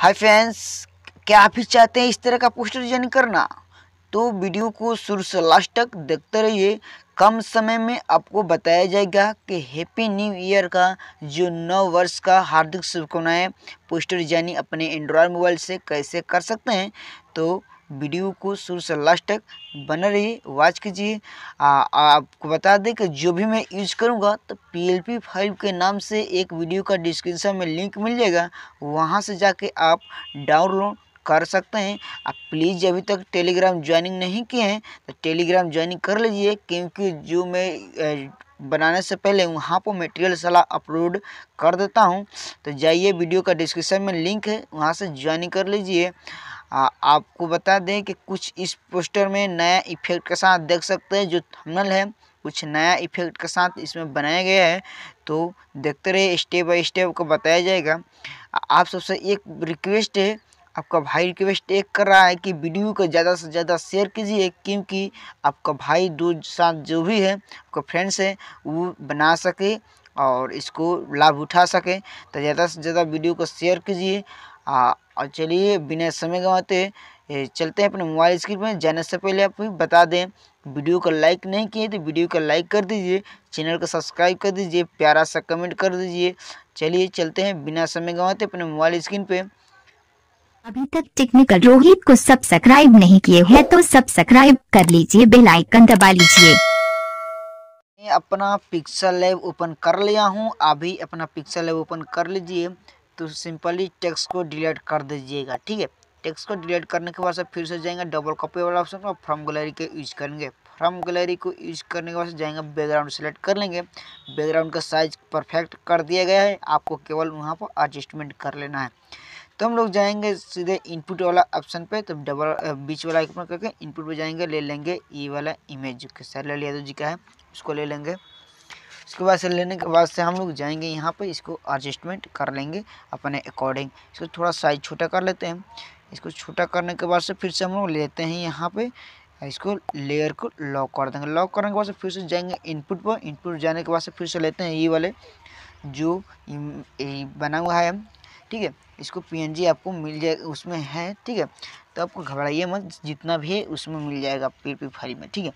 हाय fans क्या आप भी चाहते हैं इस तरह का पोस्टर डिजाइन करना तो वीडियो को शुरू से लास्ट तक देखते रहिए कम समय में आपको बताया जाएगा कि हैप्पी न्यू ईयर का जो नौ वर्ष का हार्दिक शुभकामनाएं पोस्टर डिजाइनिंग अपने एंड्रॉयड मोबाइल से कैसे कर सकते हैं तो वीडियो को शुरू से लास्ट तक बना रहिए वॉच कीजिए आपको बता दें कि जो भी मैं यूज करूँगा तो पी एल पी फाइव के नाम से एक वीडियो का डिस्क्रिप्शन में लिंक मिल जाएगा वहाँ से जाके आप डाउनलोड कर सकते हैं आप प्लीज़ अभी तक टेलीग्राम ज्वाइनिंग नहीं किए हैं तो टेलीग्राम ज्वाइनिंग कर लीजिए क्योंकि जो मैं बनाने से पहले वहाँ पर मटेरियल सलाह अपलोड कर देता हूँ तो जाइए वीडियो का डिस्क्रिप्शन में लिंक है वहाँ से ज्वाइनिंग कर लीजिए आपको बता दें कि कुछ इस पोस्टर में नया इफेक्ट के साथ देख सकते हैं जो थमनल है कुछ नया इफेक्ट के साथ इसमें बनाया गया है तो देखते रहिए स्टेप बाई स्टेप को बताया जाएगा आप सबसे एक रिक्वेस्ट है आपका भाई रिक्वेस्ट एक कर रहा है कि वीडियो को ज़्यादा से ज़्यादा शेयर कीजिए क्योंकि आपका भाई दो साथ जो भी है आपका फ्रेंड्स है वो बना सके और इसको लाभ उठा सके तो ज़्यादा से ज़्यादा वीडियो को शेयर कीजिए और चलिए बिना समय गवाते चलते हैं अपने मोबाइल स्क्रीन में जाने से पहले आप बता दें वीडियो को लाइक नहीं किए तो वीडियो को लाइक कर दीजिए चैनल को सब्सक्राइब कर दीजिए प्यारा सा कमेंट कर दीजिए चलिए चलते हैं बिना समय गवाते अपने मोबाइल स्क्रीन पे अभी तक टेक्निकल रोहित को सब्सक्राइब नहीं किए हैं तो सब्सक्राइब कर लीजिए बेल आइकन दबा लीजिए अपना पिक्सल लैब ओपन कर लिया हूँ अभी अपना पिक्सल लैब ओपन कर लीजिए तो सिंपली टेक्स्ट को डिलीट कर दीजिएगा ठीक है टेक्स्ट को डिलीट करने के बाद से फिर से जाएंगे डबल कॉपी वाला ऑप्शन और फ्रॉम गैलरी के यूज करेंगे फ्रॉम गैलरी को यूज करने के बाद जाएंगे बैकग्राउंड सेलेक्ट कर लेंगे बैकग्राउंड का साइज परफेक्ट कर दिया गया है आपको केवल वहाँ पर एडजस्टमेंट कर लेना है तो हम लोग जाएंगे सीधे इनपुट वाला ऑप्शन पे तो डबल बीच वाला आइकन करके इनपुट पे जाएंगे ले लेंगे ये वाला इमेज जो कि सैलर लिया तो जी का है उसको ले लेंगे इसके बाद से लेने के बाद से हम लोग जाएंगे यहाँ पे इसको एडजस्टमेंट कर लेंगे अपने अकॉर्डिंग इसको थोड़ा साइज छोटा कर लेते हैं इसको छोटा करने के बाद से फिर से हम लोग लेते हैं यहाँ पे इसको लेयर को लॉक कर देंगे लॉक करने के बाद से फिर से जाएंगे इनपुट पर इनपुट जाने के बाद से फिर से लेते हैं ये वाले जो ये बना हुआ है ठीक है इसको पीएनजी आपको मिल जाएगा उसमें है ठीक है तो आपको घबराइए मत जितना भी है उसमें मिल जाएगा पी पी फाइल में ठीक है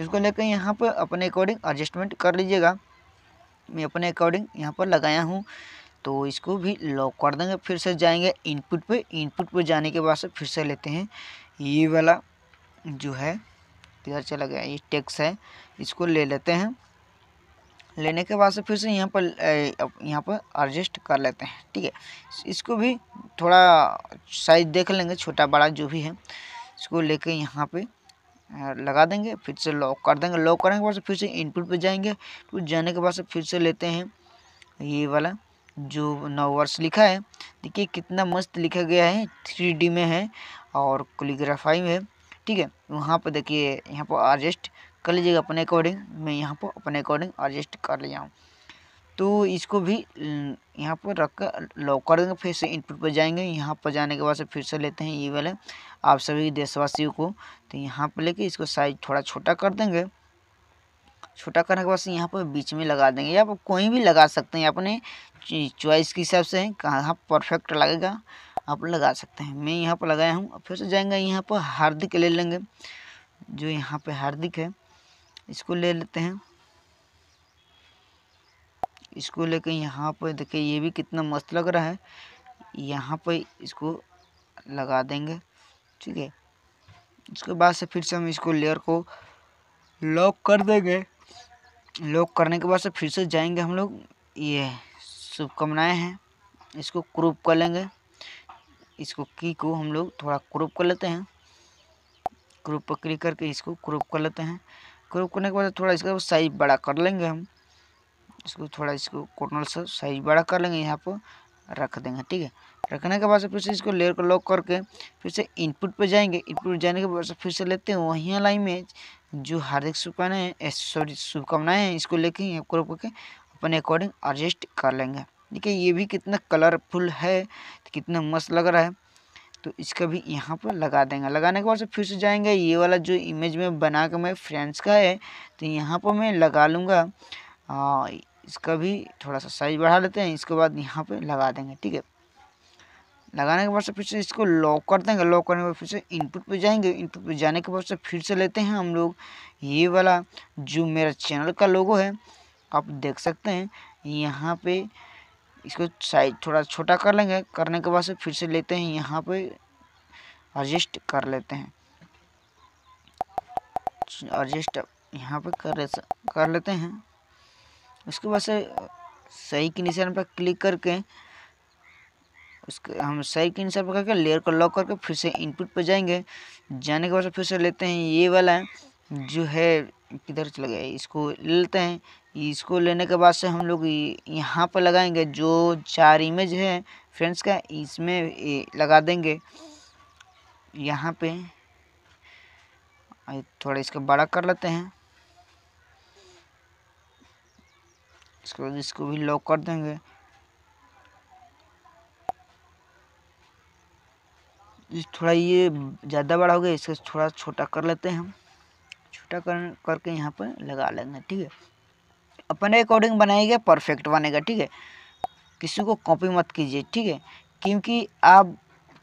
इसको लेकर यहाँ पर अपने अकॉर्डिंग एडजस्टमेंट कर लीजिएगा मैं अपने अकॉर्डिंग यहाँ पर लगाया हूँ तो इसको भी लॉक कर देंगे फिर से जाएंगे इनपुट पे इनपुट पे जाने के बाद से फिर से लेते हैं ये वाला जो है किधर चला गया ये टेक्स है इसको ले लेते हैं लेने के बाद से फिर से यहाँ पर यहाँ पर एडजस्ट कर लेते हैं ठीक है इसको भी थोड़ा साइज देख लेंगे छोटा बड़ा जो भी है इसको लेके यहाँ पे हाँ, लगा देंगे फिर से लॉक कर देंगे लॉक करने के बाद से फिर से इनपुट पे जाएंगे तो जाने के बाद से फिर से लेते हैं ये वाला जो नौ वर्ष लिखा है देखिए कितना मस्त लिखा गया है थ्री में है और कोलीग्राफाई में है ठीक है वहाँ पर देखिए यहाँ पर एडजस्ट कर लीजिएगा अपने अकॉर्डिंग मैं यहाँ पर अपने अकॉर्डिंग एडजस्ट कर लिया हूँ तो इसको भी यहाँ पर रख कर लॉक कर देंगे फिर से इनपुट पर जाएंगे यहाँ पर जाने के बाद से फिर से लेते हैं ये वाले आप सभी देशवासियों को तो यहाँ पर लेके इसको साइज थोड़ा छोटा कर देंगे छोटा करने के बाद से यहाँ पर बीच में लगा देंगे या कोई भी लगा सकते हैं अपने चॉइस के हिसाब से कहाँ परफेक्ट लगेगा आप लगा सकते हैं मैं यहाँ पर लगाया हूँ फिर से जाएंगे यहाँ पर हार्दिक ले लेंगे जो यहाँ पर हार्दिक है इसको ले लेते हैं इसको लेके यहाँ पर देखिए ये भी कितना मस्त लग रहा है यहाँ पर इसको लगा देंगे ठीक है उसके बाद से फिर से हम इसको लेयर को लॉक कर देंगे लॉक करने के बाद से फिर से जाएंगे हम लोग ये शुभकामनाएँ हैं इसको क्रूप कर लेंगे इसको की को हम लोग थोड़ा क्रूप कर लेते हैं क्रूप पर क्लिक करके इसको क्रूप कर लेते हैं क्रूप करने के बाद थोड़ा इसका साइज बड़ा कर लेंगे हम इसको थोड़ा इसको कॉर्नर से साइज बड़ा कर लेंगे यहाँ पर रख देंगे ठीक है रखने के बाद से फिर से इसको लेयर को लॉक करके फिर से इनपुट पे जाएंगे इनपुट जाने के बाद से फिर से लेते हैं वहीं लाइन में जो हार्दिक शुभकामनाएं है सॉरी शुभकामनाएं हैं इसको लेके क्रॉप करके अपने अकॉर्डिंग एडजस्ट कर लेंगे देखिए ये भी कितना कलरफुल है तो कितना मस्त लग रहा है तो इसका भी यहाँ पर लगा देंगे लगाने के बाद से फिर से जाएंगे ये वाला जो इमेज में बना के मैं फ्रेंड्स का है तो यहाँ पर मैं लगा लूँगा इसका भी थोड़ा सा साइज बढ़ा लेते हैं इसके बाद यहाँ पे लगा देंगे ठीक है लगाने के बाद से फिर से इसको लॉक कर देंगे लॉक करने के बाद फिर से इनपुट पे जाएंगे इनपुट पे जाने के बाद से फिर से लेते हैं हम लोग ये वाला जो मेरा चैनल का लोगो है आप देख सकते हैं यहाँ पे इसको साइज थोड़ा छोटा कर लेंगे करने के बाद से फिर से लेते हैं यहाँ पर एडजस्ट कर लेते हैं एडजस्ट यहाँ पर कर कर लेते हैं उसके बाद से सही के निशान पर क्लिक करके उसके हम सही के निशान पर करके लेयर को लॉक करके फिर से इनपुट पर जाएंगे जाने के बाद फिर से लेते हैं ये वाला जो है किधर चला गया इसको लेते हैं इसको लेने के बाद से हम लोग यहाँ पर लगाएंगे जो चार इमेज है फ्रेंड्स का इसमें लगा देंगे यहाँ पे थोड़ा इसको बड़ा कर लेते हैं इसके बाद इसको भी लॉक कर देंगे थोड़ा ये ज़्यादा बड़ा हो गया इसको थोड़ा छोटा कर लेते हैं हम छोटा कर करके यहाँ पर लगा लेंगे ठीक है अपने अकॉर्डिंग बनाएगा परफेक्ट बनेगा ठीक है किसी को कॉपी मत कीजिए ठीक है क्योंकि आप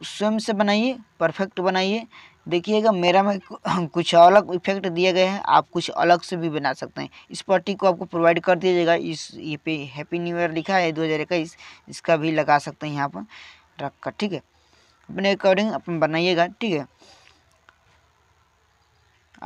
स्वयं से बनाइए परफेक्ट बनाइए देखिएगा मेरा में कुछ अलग इफेक्ट दिए गए हैं आप कुछ अलग से भी बना सकते हैं इस पट्टी को आपको प्रोवाइड कर दिया जाएगा इस ये पे हैप्पी न्यू ईयर लिखा है दो हज़ार इक्कीस इसका भी लगा सकते हैं यहाँ पर रख कर ठीक है अपने अकॉर्डिंग अपन बनाइएगा ठीक है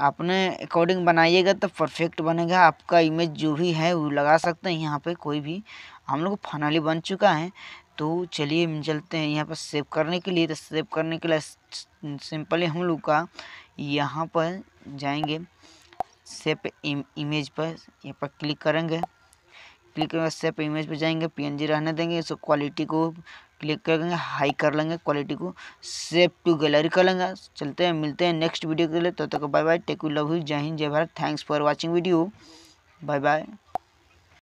आपने अकॉर्डिंग बनाइएगा तो परफेक्ट बनेगा आपका इमेज जो भी है वो लगा सकते हैं यहाँ पे कोई भी हम लोग फाइनली बन चुका है तो चलिए चलते हैं यहाँ पर सेव करने के लिए तो सेव करने के लिए सिंपली हम लोग का यहाँ पर जाएंगे सेप इम, इमेज पर यहाँ पर क्लिक करेंगे क्लिक करके सेप इमेज पर जाएंगे पीएनजी रहने देंगे इसको क्वालिटी को क्लिक करेंगे हाई कर लेंगे क्वालिटी को सेव टू गैलरी कर लेंगे चलते हैं मिलते हैं नेक्स्ट वीडियो के लिए तब तो तक bye bye take you love you जय हिंद जय Bharat thanks for watching video bye bye